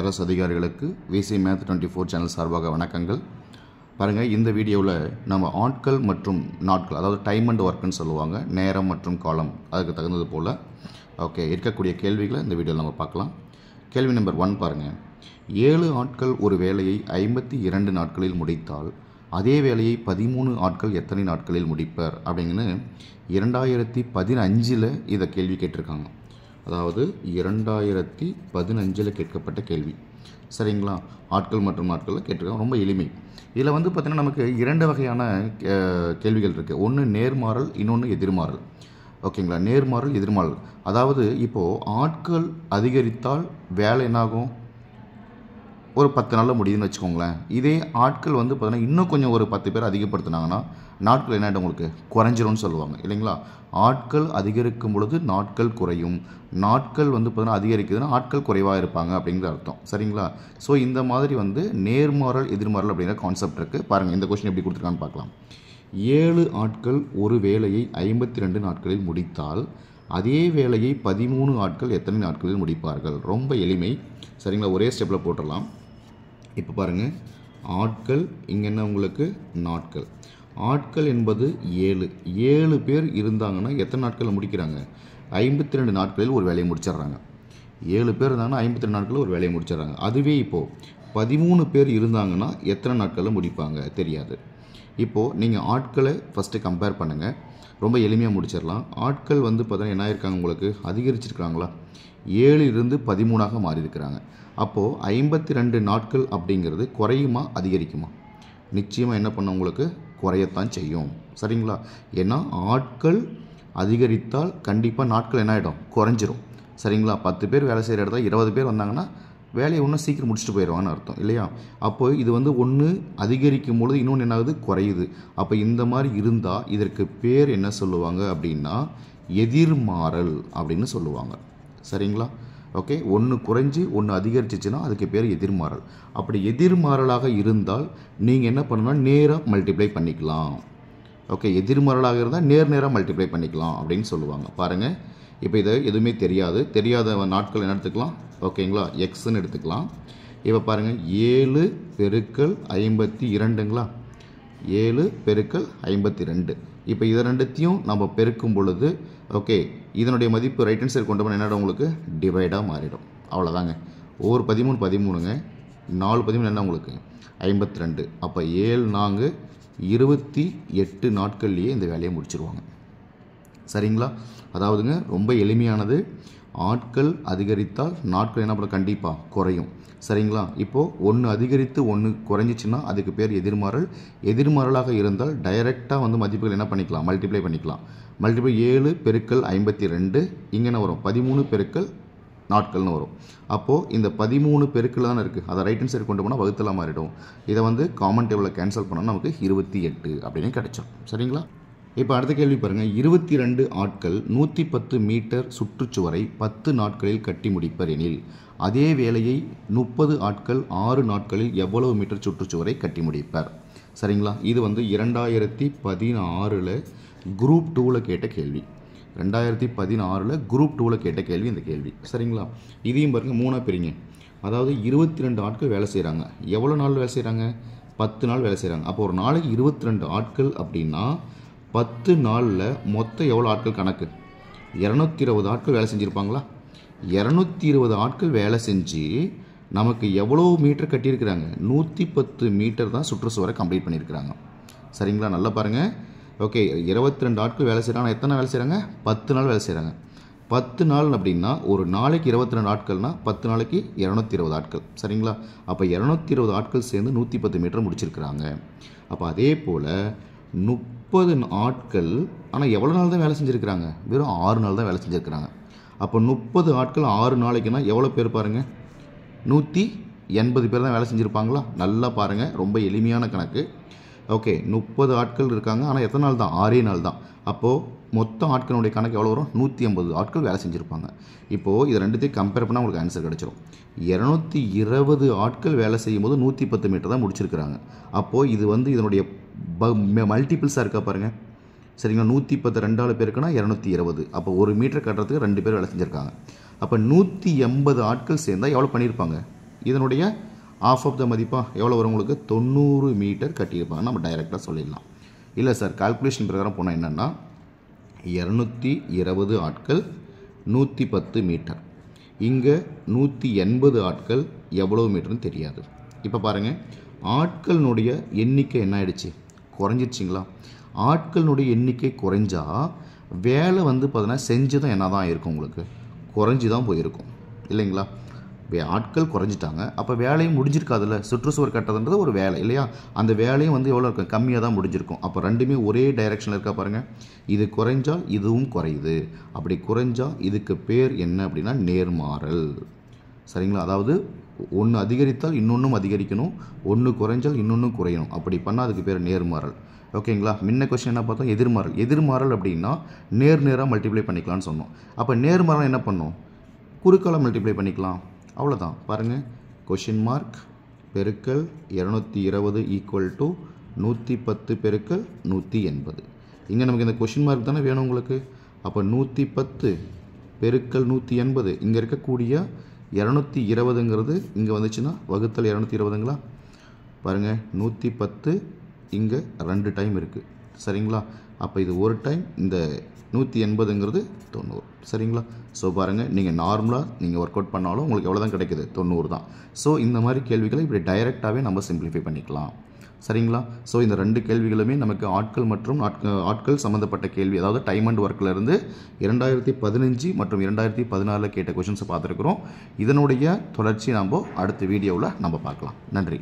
அரசு அதிகாரிகளுக்கு VC math twenty four channel சார்பாக வணக்கங்கள் பாருங்கள் இந்த வீடியோவில் நம்ம ஆட்கள் மற்றும் நாட்கள் அதாவது டைம் அண்ட் ஒர்க்குன்னு சொல்லுவாங்க நேரம் மற்றும் காலம் அதுக்கு தகுந்தது போல் ஓகே இருக்கக்கூடிய கேள்விகளை இந்த வீடியோவில் நம்ம பார்க்கலாம் கேள்வி நம்பர் ஒன் பாருங்கள் ஏழு ஆட்கள் ஒரு வேலையை ஐம்பத்தி இரண்டு நாட்களில் முடித்தால் அதே வேலையை பதிமூணு ஆட்கள் எத்தனை நாட்களில் முடிப்பர் அப்படிங்கன்னு இரண்டாயிரத்தி பதினஞ்சில் இதை கேள்வி கேட்டிருக்காங்க அதாவது இரண்டாயிரத்தி பதினஞ்சில் கேட்கப்பட்ட கேள்வி சரிங்களா ஆட்கள் மற்றும் ஆட்களில் கேட்டிருக்காங்க ரொம்ப எளிமை இதில் வந்து பார்த்திங்கன்னா நமக்கு இரண்டு வகையான கேள்விகள் இருக்குது ஒன்று நேர்மாறல் இன்னொன்று எதிர்மாறல் ஓகேங்களா நேர்மாறல் எதிர்மாறல் அதாவது இப்போது ஆட்கள் அதிகரித்தால் வேலை என்னாகும் ஒரு பத்து நாளில் முடியுதுன்னு வச்சுக்கோங்களேன் இதே ஆட்கள் வந்து பார்த்தீங்கன்னா இன்னும் கொஞ்சம் ஒரு பத்து பேர் அதிகப்படுத்தினாங்கன்னா நாட்கள் என்ன உங்களுக்கு குறைஞ்சிரும்னு சொல்லுவாங்க இல்லைங்களா ஆட்கள் அதிகரிக்கும் பொழுது நாட்கள் குறையும் நாட்கள் வந்து பார்த்தீங்கன்னா அதிகரிக்குதுன்னா ஆட்கள் குறைவாக இருப்பாங்க அப்படிங்கிற அர்த்தம் சரிங்களா ஸோ இந்த மாதிரி வந்து நேர்மாறல் எதிர்மாறல் அப்படிங்கிற கான்செப்ட் இருக்குது பாருங்கள் இந்த கொஸ்டின் எப்படி கொடுத்துருக்கான்னு பார்க்கலாம் ஏழு ஆட்கள் ஒரு வேலையை ஐம்பத்தி ரெண்டு நாட்களில் முடித்தால் அதே வேலையை பதிமூணு ஆட்கள் எத்தனை நாட்களில் முடிப்பார்கள் ரொம்ப எளிமை சரிங்களா ஒரே ஸ்டெப்பில் போட்டுடலாம் இப்போ பாருங்கள் ஆட்கள் இங்கே என்ன உங்களுக்கு நாட்கள் ஆட்கள் என்பது ஏழு ஏழு பேர் இருந்தாங்கன்னா எத்தனை நாட்களில் முடிக்கிறாங்க ஐம்பத்தி ரெண்டு நாட்களில் ஒரு வேலையை முடிச்சிடுறாங்க ஏழு பேர் இருந்தாங்கன்னா ஐம்பத்தி ரெண்டு நாட்களில் ஒரு வேலையை முடிச்சிடுறாங்க அதுவே இப்போது பதிமூணு பேர் இருந்தாங்கன்னா எத்தனை நாட்களில் முடிப்பாங்க தெரியாது இப்போது நீங்கள் ஆட்களை ஃபஸ்ட்டு கம்பேர் பண்ணுங்கள் ரொம்ப எளிமையாக முடிச்சிடலாம் ஆட்கள் வந்து பார்த்தீங்கன்னா என்ன இருக்காங்க உங்களுக்கு அதிகரிச்சிருக்கிறாங்களா ஏழிலிருந்து பதிமூணாக மாறியிருக்கிறாங்க அப்போது ஐம்பத்தி ரெண்டு நாட்கள் அப்படிங்கிறது குறையுமா அதிகரிக்குமா நிச்சயமாக என்ன பண்ண உங்களுக்கு குறையத்தான் செய்யும் சரிங்களா ஏன்னா ஆட்கள் அதிகரித்தால் கண்டிப்பாக நாட்கள் என்ன ஆகிடும் குறைஞ்சிரும் சரிங்களா பத்து பேர் வேலை செய்கிற இடத்துல இருபது பேர் வந்தாங்கன்னா வேலையை இன்னும் சீக்கிரம் முடிச்சுட்டு போயிடுவான்னு அர்த்தம் இல்லையா அப்போ இது வந்து ஒன்று அதிகரிக்கும் பொழுது இன்னொன்று ஆகுது குறையுது அப்போ இந்த மாதிரி இருந்தால் இதற்கு பேர் என்ன சொல்லுவாங்க அப்படின்னா எதிர்மாறல் அப்படின்னு சொல்லுவாங்க சரிங்களா ஓகே ஒன்று குறைஞ்சி ஒன்று அதிகரிச்சிச்சுன்னா அதுக்கு பேர் எதிர்மாறல் அப்படி எதிர்மாறலாக இருந்தால் நீங்கள் என்ன பண்ணணும்னா நேராக மல்டிப்ளை பண்ணிக்கலாம் ஓகே எதிர்மாறலாக இருந்தால் நேர் நேராக மல்டிப்ளை பண்ணிக்கலாம் அப்படின்னு சொல்லுவாங்க பாருங்கள் இப்போ இது எதுவுமே தெரியாது தெரியாத நாட்கள் என்ன எடுத்துக்கலாம் ஓகேங்களா எக்ஸ்ன்னு எடுத்துக்கலாம் இப்போ பாருங்கள் ஏழு பெருக்கள் ஐம்பத்தி இரண்டுங்களா ஏழு பெருக்கள் ஐம்பத்தி ரெண்டு இப்போ இதை ரெண்டுத்தையும் நம்ம பெருக்கும் பொழுது ஓகே இதனுடைய மதிப்பு ரைட் ஹேண்ட் சைடு கொண்டு போனால் என்னடா உங்களுக்கு டிவைடாக மாறிடும் அவ்வளோதாங்க ஒவ்வொரு பதிமூணு பதிமூணுங்க நாலு பதிமூணு என்ன உங்களுக்கு ஐம்பத்தி ரெண்டு அப்போ ஏழு நான்கு இருபத்தி எட்டு நாட்கள்லேயே இந்த வேலையை முடிச்சிருவாங்க சரிங்களா அதாவதுங்க ரொம்ப எளிமையானது ஆட்கள் அதிகரித்தால் நாட்கள் என்ன பண்ண கண்டிப்பாக குறையும் சரிங்களா இப்போது ஒன்று அதிகரித்து ஒன்று குறைஞ்சிச்சின்னா அதுக்கு பேர் எதிர்மாறல் எதிர்மாறலாக இருந்தால் டைரெக்டாக வந்து மதிப்புகள் என்ன பண்ணிக்கலாம் மல்டிப்ளை பண்ணிக்கலாம் மல்டிப்ளை ஏழு பெருக்கள் ஐம்பத்தி ரெண்டு இங்கே வரும் பதிமூணு பெருக்கள் நாட்கள்னு வரும் அப்போது இந்த பதிமூணு பெருக்கள் தானே இருக்குது அதை ரைட் ஹேண்ட் சைடு கொண்டு போனால் வகுத்தெல்லாம் மாறிடும் இதை வந்து காமன் டேபிளில் கேன்சல் பண்ணால் நமக்கு இருபத்தி எட்டு அப்படின்னு கிடைச்சோம் சரிங்களா இப்போ அடுத்த கேள்வி பாருங்கள் இருபத்தி ரெண்டு ஆட்கள் நூற்றி பத்து மீட்டர் சுற்றுச்சுவரை பத்து நாட்களில் கட்டி முடிப்பர் எனில் அதே வேலையை முப்பது ஆட்கள் ஆறு நாட்களில் எவ்வளவு மீட்டர் சுற்றுச்சுவரை கட்டி முடிப்பார் சரிங்களா இது வந்து இரண்டாயிரத்தி பதினாறில் குரூப் டூவில் கேட்ட கேள்வி ரெண்டாயிரத்தி பதினாறில் குரூப் டூவில் கேட்ட கேள்வி இந்த கேள்வி சரிங்களா இதையும் பாருங்கள் மூணாக பிரிங்க அதாவது இருபத்தி ரெண்டு ஆட்கள் வேலை செய்கிறாங்க எவ்வளோ நாள் வேலை செய்கிறாங்க பத்து நாள் வேலை செய்கிறாங்க அப்போ ஒரு நாளைக்கு இருபத்தி ரெண்டு ஆட்கள் அப்படின்னா பத்து நாளில் மொத்தம் எவ்வளோ ஆட்கள் கணக்கு இரநூத்தி இருபது ஆட்கள் வேலை செஞ்சுருப்பாங்களா இரநூத்தி இருபது ஆட்கள் வேலை செஞ்சு நமக்கு எவ்வளோ மீட்டர் கட்டியிருக்கிறாங்க நூற்றி பத்து மீட்டர் தான் சுற்றுச்சுவரை கம்ப்ளீட் பண்ணியிருக்கிறாங்க சரிங்களா நல்லா பாருங்கள் ஓகே இருபத்தி ரெண்டு ஆட்கள் வேலை செய்கிறாங்க எத்தனை வேலை செய்கிறாங்க பத்து நாள் வேலை செய்கிறாங்க பத்து நாள் அப்படின்னா ஒரு நாளைக்கு இருபத்தி ரெண்டு ஆட்கள்னா பத்து நாளைக்கு இரநூத்தி இருபது ஆட்கள் சரிங்களா அப்போ இரநூத்தி இருபது ஆட்கள் சேர்ந்து நூற்றி பத்து மீட்டர் முடிச்சிருக்கிறாங்க அப்போ அதே போல் நூ முப்பது ஆட்கள் ஆனால் எவ்வளோ நாள் தான் வேலை செஞ்சுருக்கிறாங்க வெறும் ஆறு நாள் தான் வேலை செஞ்சுருக்கிறாங்க அப்போ முப்பது ஆட்கள் ஆறு நாளைக்குன்னா எவ்வளோ பேர் பாருங்கள் நூற்றி எண்பது பேர் தான் வேலை செஞ்சுருப்பாங்களா நல்லா பாருங்கள் ரொம்ப எளிமையான கணக்கு ஓகே முப்பது ஆட்கள் இருக்காங்க ஆனால் எத்தனை நாள் தான் ஆறே நாள் தான் அப்போது மொத்த ஆட்களுடைய கணக்கு எவ்வளோ வரும் நூற்றி ஐம்பது ஆட்கள் வேலை செஞ்சுருப்பாங்க இப்போது இது ரெண்டுத்தையும் கம்பேர் பண்ணால் உங்களுக்கு ஆன்சர் கிடச்சிரும் இரநூத்தி இருபது ஆட்கள் வேலை செய்யும் போது நூற்றி பத்து மீட்டர் தான் முடிச்சிருக்கிறாங்க அப்போது இது வந்து இதனுடைய ப மல்டிபிள்ஸாக இருக்கா பாருங்கள் சரிங்களா நூற்றி பத்து ரெண்டாவது பேருக்குன்னா இரநூத்தி இருபது அப்போ ஒரு மீட்டர் கட்டுறதுக்கு ரெண்டு பேர் வேலை செஞ்சுருக்காங்க அப்போ நூற்றி எண்பது ஆட்கள் சேர்ந்தால் எவ்வளோ பண்ணியிருப்பாங்க இதனுடைய ஆஃப் ஆஃப் த மதிப்பாக எவ்வளோ வரும் உங்களுக்கு தொண்ணூறு மீட்டர் கட்டியிருப்பாங்க நம்ம டைரெக்டாக சொல்லிடலாம் இல்லை சார் கால்குலேஷன் பிரகாரம் போனால் என்னென்னா இரநூத்தி இருபது ஆட்கள் நூற்றி பத்து மீட்டர் இங்கே நூற்றி எண்பது ஆட்கள் எவ்வளோ மீட்டர்னு தெரியாது இப்போ பாருங்கள் ஆட்களினுடைய எண்ணிக்கை என்ன ஆயிடுச்சு குறைஞ்சிடுச்சிங்களா ஆட்களினுடைய எண்ணிக்கை குறைஞ்சா வேலை வந்து பார்த்தீங்கன்னா தான் என்ன தான் இருக்கும் உங்களுக்கு குறைஞ்சி தான் போயிருக்கும் இல்லைங்களா ஆட்கள் குறைஞ்சிட்டாங்க அப்போ வேலையும் முடிஞ்சிருக்காதுல்ல சுற்றுச்சுவர் கட்டதுன்றது ஒரு வேலை இல்லையா அந்த வேலையும் வந்து எவ்வளோ இருக்கும் கம்மியாக தான் முடிஞ்சிருக்கும் அப்போ ரெண்டுமே ஒரே டைரெக்ஷனில் இருக்கா பாருங்கள் இது குறைஞ்சால் இதுவும் குறையுது அப்படி குறைஞ்சால் இதுக்கு பேர் என்ன அப்படின்னா நேர்மாறல் சரிங்களா அதாவது ஒன்று அதிகரித்தால் இன்னொன்றும் அதிகரிக்கணும் ஒன்று குறைஞ்சால் இன்னொன்றும் குறையணும் அப்படி பண்ணால் அதுக்கு பேர் நேர்மாறல் ஓகேங்களா முன்ன கொஸ்டின் என்ன பார்த்தோம் எதிர்மாறல் எதிர்மாறல் அப்படின்னா நேர் நேராக மல்டிப்ளை பண்ணிக்கலாம்னு சொன்னோம் அப்போ நேர்மாறல் என்ன பண்ணோம் குறுக்கால மல்டிப்ளை பண்ணிக்கலாம் அவ்வளோதான் பாருங்கள் கொஷின் மார்க் பெருக்கல் இரநூத்தி இருபது ஈக்குவல் டு நூற்றி பத்து பெருக்கல் நூற்றி எண்பது இங்கே நமக்கு இந்த கொஷின் மார்க் தானே வேணும் உங்களுக்கு அப்போ நூற்றி பத்து பெருக்கல் நூற்றி எண்பது இங்கே இருக்கக்கூடிய இரநூத்தி இருபதுங்கிறது இங்கே வந்துச்சுன்னா வகுத்தல் இரநூத்தி இருபதுங்களா பாருங்கள் நூற்றி பத்து இங்கே ரெண்டு டைம் இருக்குது சரிங்களா அப்போ இது ஒரு டைம் இந்த நூற்றி எண்பதுங்கிறது தொண்ணூறு சரிங்களா ஸோ பாருங்கள் நீங்கள் நார்மலாக நீங்கள் ஒர்க் அவுட் பண்ணாலும் உங்களுக்கு எவ்வளோ தான் கிடைக்குது தொண்ணூறு தான் ஸோ இந்த மாதிரி கேள்விகளை இப்படி டைரெக்டாகவே நம்ம சிம்பிளிஃபை பண்ணிக்கலாம் சரிங்களா ஸோ இந்த ரெண்டு கேள்விகளுமே நமக்கு ஆட்கள் மற்றும் ஆட்கள் சம்மந்தப்பட்ட கேள்வி அதாவது டைம் அண்ட் இருந்து இரண்டாயிரத்தி பதினஞ்சு மற்றும் இரண்டாயிரத்தி பதினாலில் கேட்ட கொஷின்ஸை பார்த்துருக்குறோம் இதனுடைய தொடர்ச்சி நம்ம அடுத்த வீடியோவில் நம்ம பார்க்கலாம் நன்றி